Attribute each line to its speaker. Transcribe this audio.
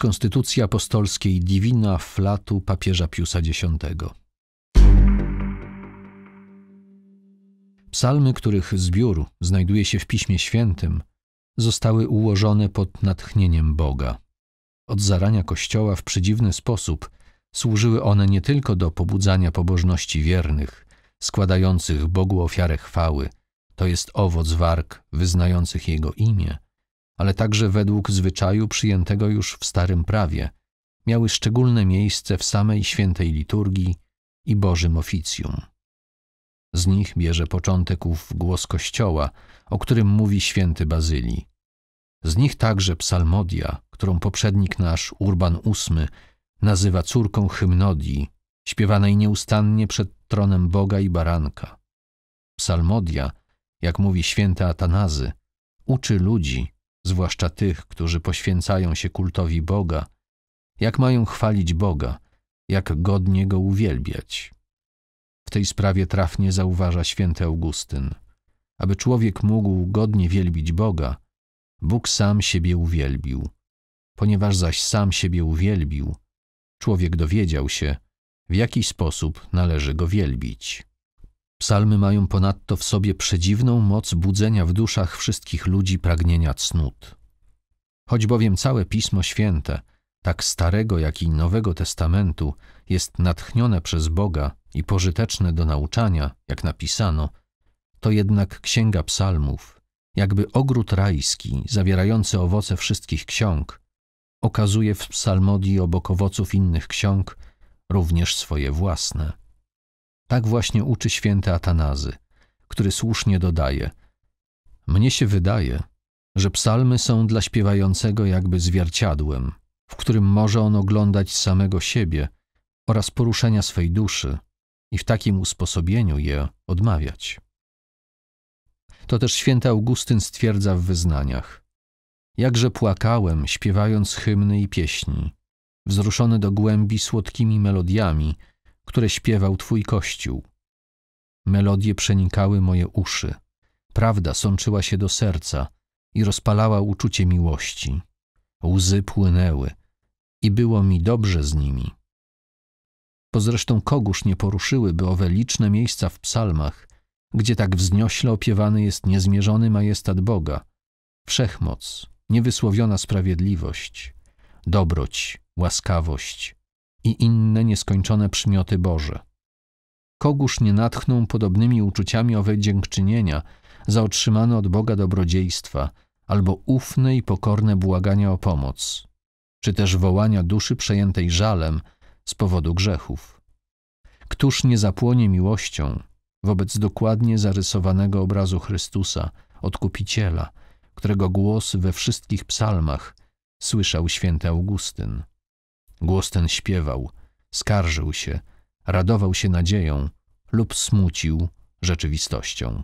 Speaker 1: konstytucji apostolskiej Divina Flatu papieża Piusa X. Psalmy, których zbiór znajduje się w Piśmie Świętym, zostały ułożone pod natchnieniem Boga. Od zarania Kościoła w przedziwny sposób służyły one nie tylko do pobudzania pobożności wiernych, składających Bogu ofiarę chwały, to jest owoc warg wyznających Jego imię – ale także według zwyczaju przyjętego już w Starym Prawie, miały szczególne miejsce w samej świętej liturgii i Bożym oficjum. Z nich bierze początek ów głos Kościoła, o którym mówi święty Bazylii. Z nich także psalmodia, którą poprzednik nasz, Urban VIII, nazywa córką hymnodii, śpiewanej nieustannie przed tronem Boga i baranka. Psalmodia, jak mówi święty Atanazy, uczy ludzi, zwłaszcza tych, którzy poświęcają się kultowi Boga, jak mają chwalić Boga, jak godnie go uwielbiać. W tej sprawie trafnie zauważa święty Augustyn. Aby człowiek mógł godnie wielbić Boga, Bóg sam siebie uwielbił. Ponieważ zaś sam siebie uwielbił, człowiek dowiedział się, w jaki sposób należy go wielbić. Psalmy mają ponadto w sobie przedziwną moc budzenia w duszach wszystkich ludzi pragnienia cnót. Choć bowiem całe Pismo Święte, tak Starego jak i Nowego Testamentu, jest natchnione przez Boga i pożyteczne do nauczania, jak napisano, to jednak Księga Psalmów, jakby ogród rajski zawierający owoce wszystkich ksiąg, okazuje w psalmodii obok owoców innych ksiąg również swoje własne. Tak właśnie uczy święty Atanazy, który słusznie dodaje: Mnie się wydaje, że psalmy są dla śpiewającego jakby zwierciadłem, w którym może on oglądać samego siebie oraz poruszenia swej duszy i w takim usposobieniu je odmawiać. To też święty Augustyn stwierdza w wyznaniach. Jakże płakałem, śpiewając hymny i pieśni, wzruszony do głębi słodkimi melodiami – które śpiewał Twój Kościół. Melodie przenikały moje uszy, prawda sączyła się do serca i rozpalała uczucie miłości. Łzy płynęły i było mi dobrze z nimi. Bo zresztą kogóż nie poruszyłyby owe liczne miejsca w psalmach, gdzie tak wzniośle opiewany jest niezmierzony majestat Boga, wszechmoc, niewysłowiona sprawiedliwość, dobroć, łaskawość, i inne nieskończone przymioty Boże. Kogóż nie natchnął podobnymi uczuciami owe dziękczynienia za otrzymane od Boga dobrodziejstwa, albo ufne i pokorne błagania o pomoc, czy też wołania duszy przejętej żalem z powodu grzechów. Któż nie zapłonie miłością wobec dokładnie zarysowanego obrazu Chrystusa, Odkupiciela, którego głos we wszystkich psalmach słyszał święty Augustyn. Głos ten śpiewał, skarżył się, radował się nadzieją lub smucił rzeczywistością.